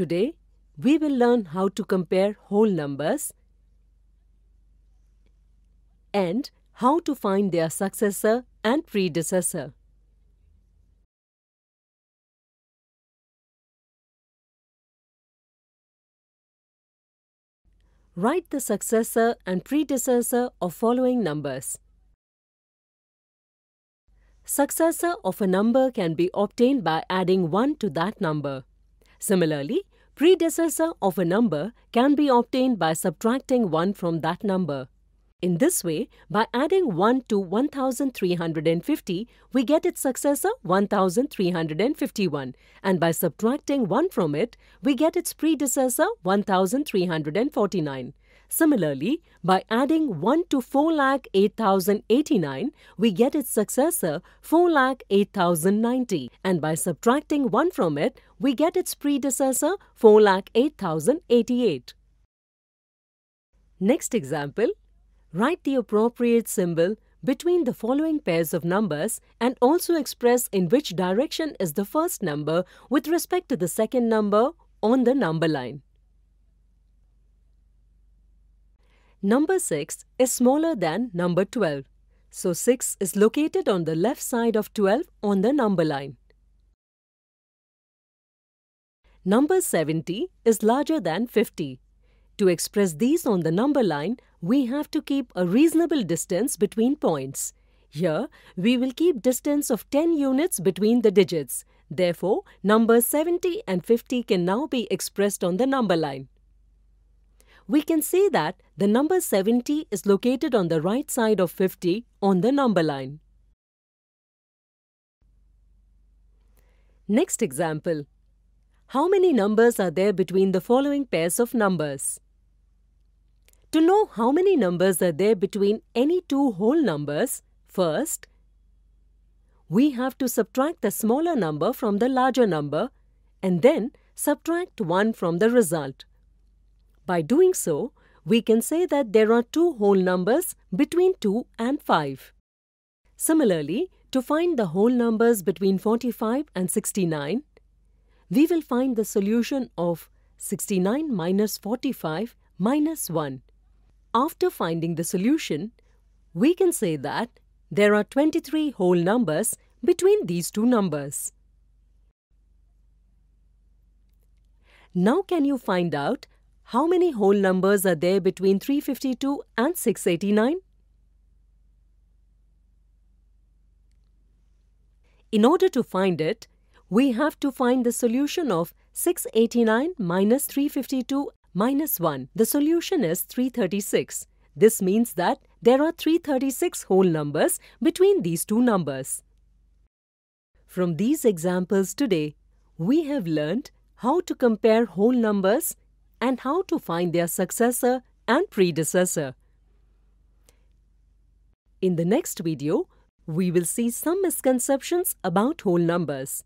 Today, we will learn how to compare whole numbers and how to find their successor and predecessor. Write the successor and predecessor of following numbers. Successor of a number can be obtained by adding 1 to that number. Similarly, predecessor of a number can be obtained by subtracting 1 from that number. In this way, by adding 1 to 1350, we get its successor 1351 and by subtracting 1 from it, we get its predecessor 1349. Similarly, by adding 1 to 4,08,089, we get its successor 4,08,090 and by subtracting 1 from it, we get its predecessor 4,08,088. Next example, write the appropriate symbol between the following pairs of numbers and also express in which direction is the first number with respect to the second number on the number line. Number 6 is smaller than number 12. So 6 is located on the left side of 12 on the number line. Number 70 is larger than 50. To express these on the number line, we have to keep a reasonable distance between points. Here, we will keep distance of 10 units between the digits. Therefore, numbers 70 and 50 can now be expressed on the number line. We can see that the number 70 is located on the right side of 50 on the number line. Next example. How many numbers are there between the following pairs of numbers? To know how many numbers are there between any two whole numbers, first, we have to subtract the smaller number from the larger number and then subtract 1 from the result. By doing so, we can say that there are two whole numbers between 2 and 5. Similarly, to find the whole numbers between 45 and 69, we will find the solution of 69 minus 45 minus 1. After finding the solution, we can say that there are 23 whole numbers between these two numbers. Now can you find out how many whole numbers are there between 352 and 689? In order to find it, we have to find the solution of 689 minus 352 minus 1. The solution is 336. This means that there are 336 whole numbers between these two numbers. From these examples today, we have learned how to compare whole numbers and how to find their successor and predecessor. In the next video, we will see some misconceptions about whole numbers.